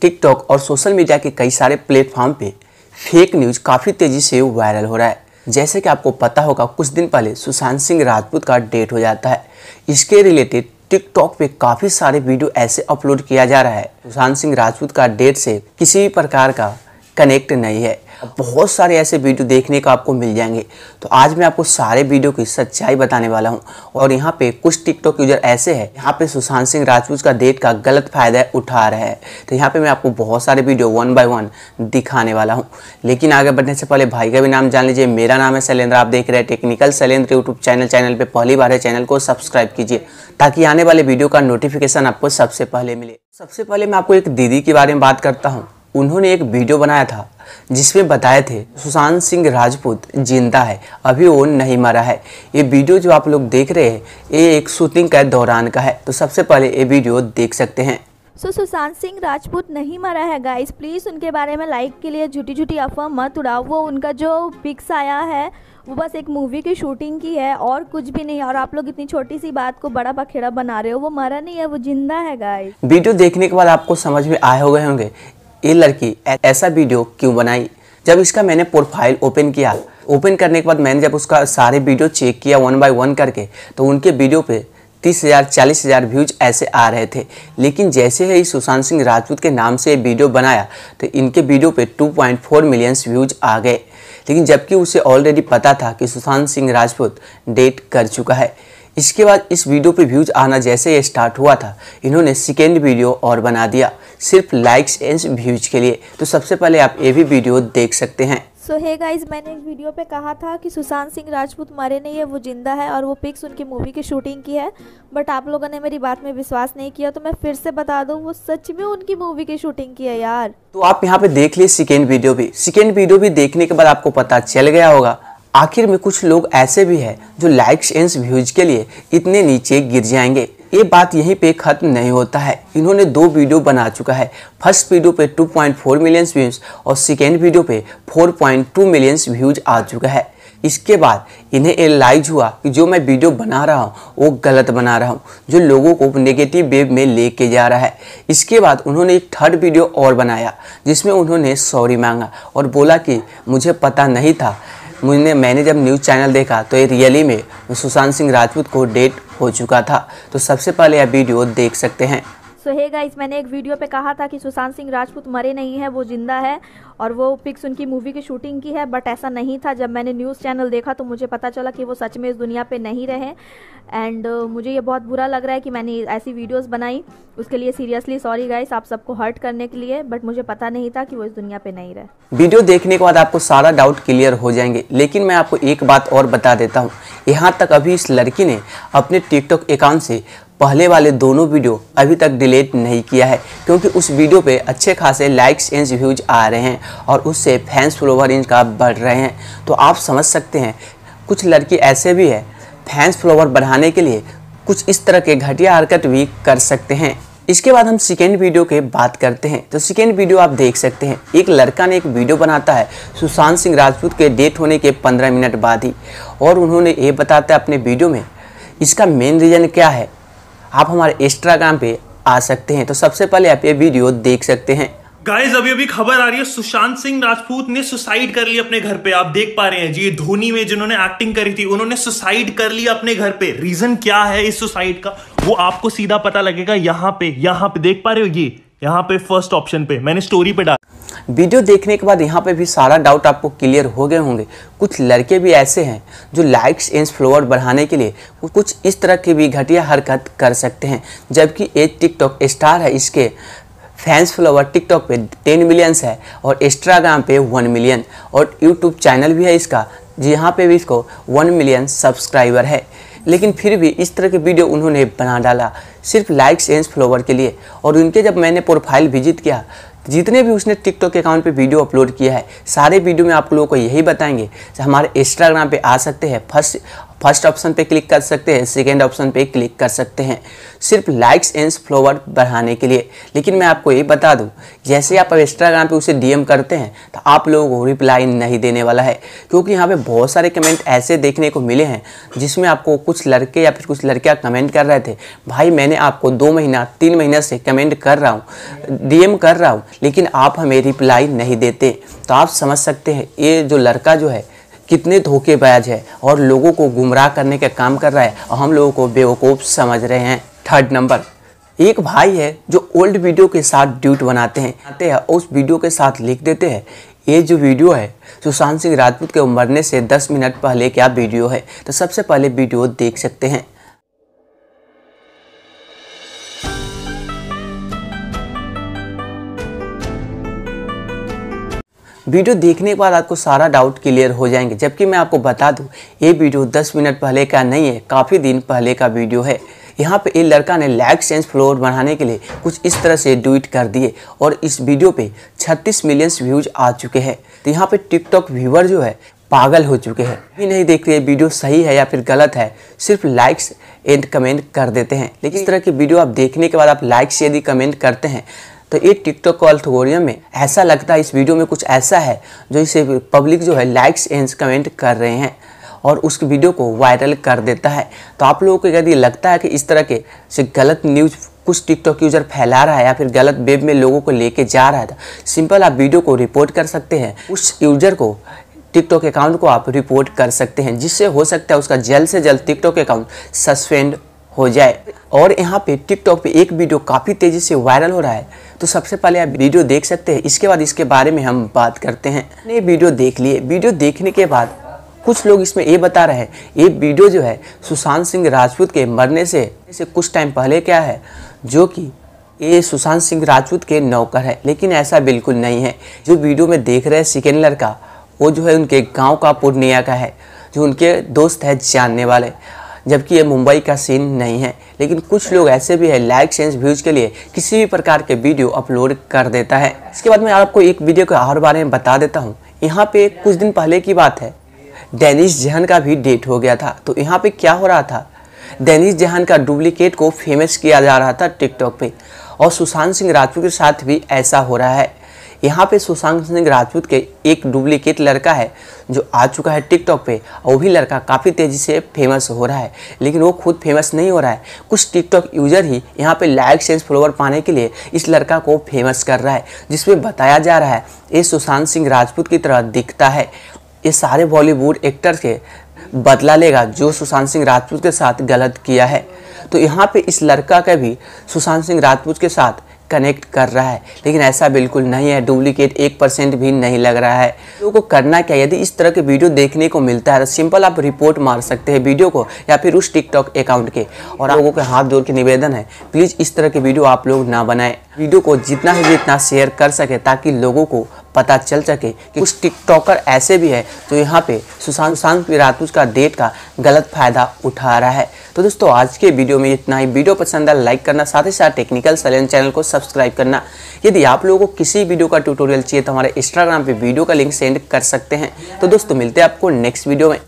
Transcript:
TikTok और social media के कई सारे प्लेटफॉर्म पे फेक न्यूज़ काफ़ी तेज़ी से वायरल हो रहा है जैसे कि आपको पता होगा कुछ दिन पहले सुशांत सिंह राजपूत का डेट हो जाता है इसके रिलेटेड टिकटॉक पे काफ़ी सारे वीडियो ऐसे अपलोड किया जा रहा है सुशांत सिंह राजपूत का डेट से किसी भी प्रकार का कनेक्ट नहीं है बहुत सारे ऐसे वीडियो देखने का आपको मिल जाएंगे तो आज मैं आपको सारे वीडियो की सच्चाई बताने वाला हूँ और यहाँ पे कुछ टिकटॉक यूजर ऐसे है यहाँ पे सुशांत सिंह राजपूत का डेट का गलत फायदा उठा रहे हैं तो यहाँ पे मैं आपको बहुत सारे वीडियो वन बाय वन दिखाने वाला हूँ लेकिन आगे बढ़ने से पहले भाई का भी नाम जान लीजिए मेरा नाम है शैलेंद्र आप देख रहे हैं technical Shailendra YouTube channel channel पर पहली बार है चैनल को सब्सक्राइब कीजिए ताकि आने वाले वीडियो का नोटिफिकेशन आपको सबसे पहले मिले सबसे पहले मैं आपको एक दीदी के बारे में बात करता हूँ उन्होंने एक वीडियो बनाया था जिसमें बताए थे सुशांत सिंह राजपूत जिंदा है अभी वो नहीं मरा है ये वीडियो जो आप लोग देख रहे हैं ये एक शूटिंग के दौरान का है तो सबसे पहले ये वीडियो देख सकते हैं सो सुशांत सिंह राजपूत नहीं मरा है गाइस प्लीज़ उनके बारे में लाइक के लिए झूठी झूठी अफवाह मत उड़ाओ वो उनका जो पिक्स आया है वो बस एक मूवी की शूटिंग की है और कुछ भी नहीं और आप लोग इतनी छोटी सी बात को बड़ा बखेड़ा बना रहे हो वो मरा नहीं है वो जिंदा है गाइस वीडियो देखने के बाद आपको समझ में आए हो गए होंगे ये लड़की ऐसा वीडियो क्यों बनाई जब इसका मैंने प्रोफाइल ओपन किया ओपन करने के बाद मैंने जब उसका सारे वीडियो चेक किया वन बाय वन करके तो उनके वीडियो पे तीस हज़ार चालीस हज़ार व्यूज ऐसे आ रहे थे लेकिन जैसे ही सुशांत सिंह राजपूत के नाम से ये वीडियो बनाया तो इनके वीडियो पे 2.4 मिलियंस व्यूज आ गए लेकिन जबकि उसे ऑलरेडी पता था कि सुशांत सिंह राजपूत डेट कर चुका है इसके बाद इस वीडियो पे व्यूज आना जैसे ये स्टार्ट हुआ था इन्होंने सेकेंड वीडियो और बना दिया सिर्फ लाइक्स एंड व्यूज के लिए तो सबसे पहले आप ये भी वीडियो देख सकते हैं सो हे गाइज मैंने एक वीडियो पे कहा था कि सुशांत सिंह राजपूत मरे नहीं है वो जिंदा है और वो पिक्स उनकी मूवी की शूटिंग की है बट आप लोगों ने मेरी बात में विश्वास नहीं किया तो मैं फिर से बता दूं वो सच में उनकी मूवी की शूटिंग की है यार तो आप यहाँ पे देख लिए सेकेंड वीडियो भी सेकेंड वीडियो भी देखने के बाद आपको पता चल गया होगा आखिर में कुछ लोग ऐसे भी हैं जो लाइक्स एंड व्यूज के लिए इतने नीचे गिर जाएंगे ये बात यहीं पे खत्म नहीं होता है इन्होंने दो वीडियो बना चुका है फर्स्ट वीडियो पे 2.4 मिलियंस व्यूज और सेकेंड वीडियो पे 4.2 मिलियंस व्यूज आ चुका है इसके बाद इन्हें एलाइज हुआ कि जो मैं वीडियो बना रहा हूँ वो गलत बना रहा हूँ जो लोगों को नेगेटिव वेब में लेके जा रहा है इसके बाद उन्होंने एक थर्ड वीडियो और बनाया जिसमें उन्होंने सॉरी मांगा और बोला कि मुझे पता नहीं था मुझे मैंने जब न्यूज़ चैनल देखा तो ये रियली में सुशांत सिंह राजपूत को डेट हो चुका था तो सबसे पहले आप वीडियो देख सकते हैं सो हे गाइस मैंने एक वीडियो पे कहा था कि सुशांत सिंह राजपूत मरे नहीं है वो जिंदा है और वो पिक्स उनकी मूवी की शूटिंग की है बट ऐसा नहीं था जब मैंने न्यूज़ चैनल देखा तो मुझे पता चला कि वो सच में इस दुनिया पे नहीं रहे एंड uh, मुझे ये बहुत बुरा लग रहा है कि मैंने ऐसी वीडियोज़ बनाई उसके लिए सीरियसली सॉरी गाइस आप सबको हर्ट करने के लिए बट मुझे पता नहीं था कि वो इस दुनिया पर नहीं रहे वीडियो देखने के बाद आपको सारा डाउट क्लियर हो जाएंगे लेकिन मैं आपको एक बात और बता देता हूँ यहाँ तक अभी इस लड़की ने अपने टिकटॉक अकाउंट से पहले वाले दोनों वीडियो अभी तक डिलीट नहीं किया है क्योंकि उस वीडियो पे अच्छे खासे लाइक्स एंड व्यूज आ रहे हैं और उससे फैंस फॉलोवर इनका बढ़ रहे हैं तो आप समझ सकते हैं कुछ लड़की ऐसे भी है फैंस फॉलोवर बढ़ाने के लिए कुछ इस तरह के घटिया हरकत भी कर सकते हैं इसके बाद हम सेकेंड वीडियो के बात करते हैं तो सेकेंड वीडियो आप देख सकते हैं एक लड़का ने एक वीडियो बनाता है सुशांत सिंह राजपूत के डेथ होने के 15 मिनट बाद ही और उन्होंने ये बताता है अपने वीडियो में इसका मेन रीज़न क्या है आप हमारे इंस्टाग्राम पे आ सकते हैं तो सबसे पहले आप ये वीडियो देख सकते हैं गाइज अभी अभी खबर आ रही है सुशांत सिंह राजपूत ने सुसाइड कर ली अपने घर पे आप देख पा रहे हैं जी धोनी में जिन्होंने एक्टिंग करी थी उन्होंने सुसाइड कर लिया अपने घर पे रीजन क्या है इस सुसाइड का वो आपको सीधा पता लगेगा यहाँ पे यहाँ पे देख पा रहे हो ये यहाँ पे फर्स्ट ऑप्शन पे मैंने स्टोरी पे डाल वीडियो देखने के बाद यहाँ पे भी सारा डाउट आपको क्लियर हो गए होंगे कुछ लड़के भी ऐसे हैं जो लाइक्स एंड फ्लोअर बढ़ाने के लिए कुछ इस तरह की भी घटिया हरकत कर सकते हैं जबकि एक टिकटॉक स्टार है इसके फैंस फॉलोवर टिकटॉक पे टेन मिलियंस है और इंस्टाग्राम पे वन मिलियन और यूट्यूब चैनल भी है इसका जहाँ पे भी इसको वन मिलियन सब्सक्राइबर है लेकिन फिर भी इस तरह के वीडियो उन्होंने बना डाला सिर्फ लाइक्स एंड फ्लोवर के लिए और उनके जब मैंने प्रोफाइल विजिट किया जितने भी उसने टिकटॉक अकाउंट पे वीडियो अपलोड किया है सारे वीडियो में आप लोगों को यही बताएंगे हमारे इंस्टाग्राम पे आ सकते हैं फर्स्ट फर्स्ट ऑप्शन पे क्लिक कर सकते हैं सेकेंड ऑप्शन पे क्लिक कर सकते हैं सिर्फ लाइक्स एंड फ्लोवर बढ़ाने के लिए लेकिन मैं आपको ये बता दूँ जैसे आप इंस्टाग्राम पे उसे डीएम करते हैं तो आप लोगों को रिप्लाई नहीं देने वाला है क्योंकि यहाँ पे बहुत सारे कमेंट ऐसे देखने को मिले हैं जिसमें आपको कुछ लड़के या फिर कुछ लड़कियाँ कमेंट कर रहे थे भाई मैंने आपको दो महीना तीन महीना से कमेंट कर रहा हूँ डी कर रहा हूँ लेकिन आप हमें रिप्लाई नहीं देते तो आप समझ सकते हैं ये जो लड़का जो है कितने धोखेबाज है और लोगों को गुमराह करने का काम कर रहा है और हम लोगों को बेवकूफ़ समझ रहे हैं थर्ड नंबर एक भाई है जो ओल्ड वीडियो के साथ ड्यूट बनाते हैं आते हैं उस वीडियो के साथ लिख देते हैं ये जो वीडियो है सुशांत सिंह राजपूत के मरने से 10 मिनट पहले क्या वीडियो है तो सबसे पहले वीडियो देख सकते हैं वीडियो देखने के बाद आपको सारा डाउट क्लियर हो जाएंगे जबकि मैं आपको बता दूं ये वीडियो 10 मिनट पहले का नहीं है काफ़ी दिन पहले का वीडियो है यहाँ पे एक लड़का ने लैग सेंस फ्लोर बढ़ाने के लिए कुछ इस तरह से ट्वीट कर दिए और इस वीडियो पे 36 मिलियंस व्यूज आ चुके हैं तो यहाँ पे टिकटॉक व्यूवर जो है पागल हो चुके हैं भी नहीं देखते ये वीडियो सही है या फिर गलत है सिर्फ लाइक्स एंड कमेंट कर देते हैं लेकिन इस तरह की वीडियो आप देखने के बाद आप लाइक्स यदि कमेंट करते हैं तो ये टिकटॉक को अल्थगोरियम में ऐसा लगता है इस वीडियो में कुछ ऐसा है जो इसे पब्लिक जो है लाइक्स एंड कमेंट कर रहे हैं और उस वीडियो को वायरल कर देता है तो आप लोगों को यदि लगता है कि इस तरह के से गलत न्यूज़ कुछ टिकटॉक यूज़र फैला रहा है या फिर गलत वेब में लोगों को लेके जा रहा था सिंपल तो आप वीडियो को रिपोर्ट कर सकते हैं उस यूज़र को टिकटॉक अकाउंट को आप रिपोर्ट कर सकते हैं जिससे हो सकता है उसका जल्द से जल्द टिकटॉक अकाउंट सस्पेंड हो जाए और यहाँ पे टिकटॉक पे एक वीडियो काफ़ी तेज़ी से वायरल हो रहा है तो सबसे पहले आप वीडियो देख सकते हैं इसके बाद इसके बारे में हम बात करते हैं ने वीडियो देख लिए वीडियो देखने के बाद कुछ लोग इसमें ये बता रहे हैं ये वीडियो जो है सुशांत सिंह राजपूत के मरने से इसे कुछ टाइम पहले क्या है जो कि ये सुशांत सिंह राजपूत के नौकर है लेकिन ऐसा बिल्कुल नहीं है जो वीडियो में देख रहे हैं सिकेंडलर का वो जो है उनके गाँव का पूर्णिया का है जो उनके दोस्त है जानने वाले जबकि ये मुंबई का सीन नहीं है लेकिन कुछ लोग ऐसे भी है लाइक सेंस व्यूज़ के लिए किसी भी प्रकार के वीडियो अपलोड कर देता है इसके बाद मैं आपको एक वीडियो के और बारे में बता देता हूँ यहाँ पे कुछ दिन पहले की बात है डेनिस जहन का भी डेट हो गया था तो यहाँ पे क्या हो रहा था डेनिस जहन का डुप्लीकेट को फेमस किया जा रहा था टिकटॉक पे और सुशांत सिंह राजपूत के साथ भी ऐसा हो रहा है यहाँ पे सुशांत सिंह राजपूत के एक डुप्लीकेट लड़का है जो आ चुका है टिकटॉक पे और वही लड़का काफ़ी तेज़ी से फेमस हो रहा है लेकिन वो खुद फेमस नहीं हो रहा है कुछ टिकटॉक यूज़र ही यहाँ पे लाइक सेंस फॉलोवर पाने के लिए इस लड़का को फेमस कर रहा है जिसमें बताया जा रहा है ये सुशांत सिंह राजपूत की तरह दिखता है ये सारे बॉलीवुड एक्टर के बदला लेगा जो सुशांत सिंह राजपूत के साथ गलत किया है तो यहाँ पे इस लड़का का भी सुशांत सिंह राजपूत के साथ कनेक्ट कर रहा है लेकिन ऐसा बिल्कुल नहीं है डुप्लीकेट एक परसेंट भी नहीं लग रहा है लोगों को करना क्या यदि इस तरह के वीडियो देखने को मिलता है तो सिंपल आप रिपोर्ट मार सकते हैं वीडियो को या फिर उस टिकटॉक अकाउंट के और लोगों के हाथ जोड़ के निवेदन है प्लीज़ इस तरह के वीडियो आप लोग ना बनाएं वीडियो को जितना ही जितना शेयर कर सके ताकि लोगों को पता चल सके कि कुछ टिकटॉकर ऐसे भी है जो तो यहाँ पे सुशांत सुशांत राजपूत का डेट का गलत फायदा उठा रहा है तो दोस्तों आज के वीडियो में इतना ही वीडियो पसंद है लाइक करना साथ ही साथ टेक्निकल सलेन चैनल को सब्सक्राइब करना यदि आप लोगों को किसी वीडियो का ट्यूटोरियल चाहिए तो हमारे इंस्टाग्राम पर वीडियो का लिंक सेंड कर सकते हैं तो दोस्तों मिलते हैं आपको नेक्स्ट वीडियो में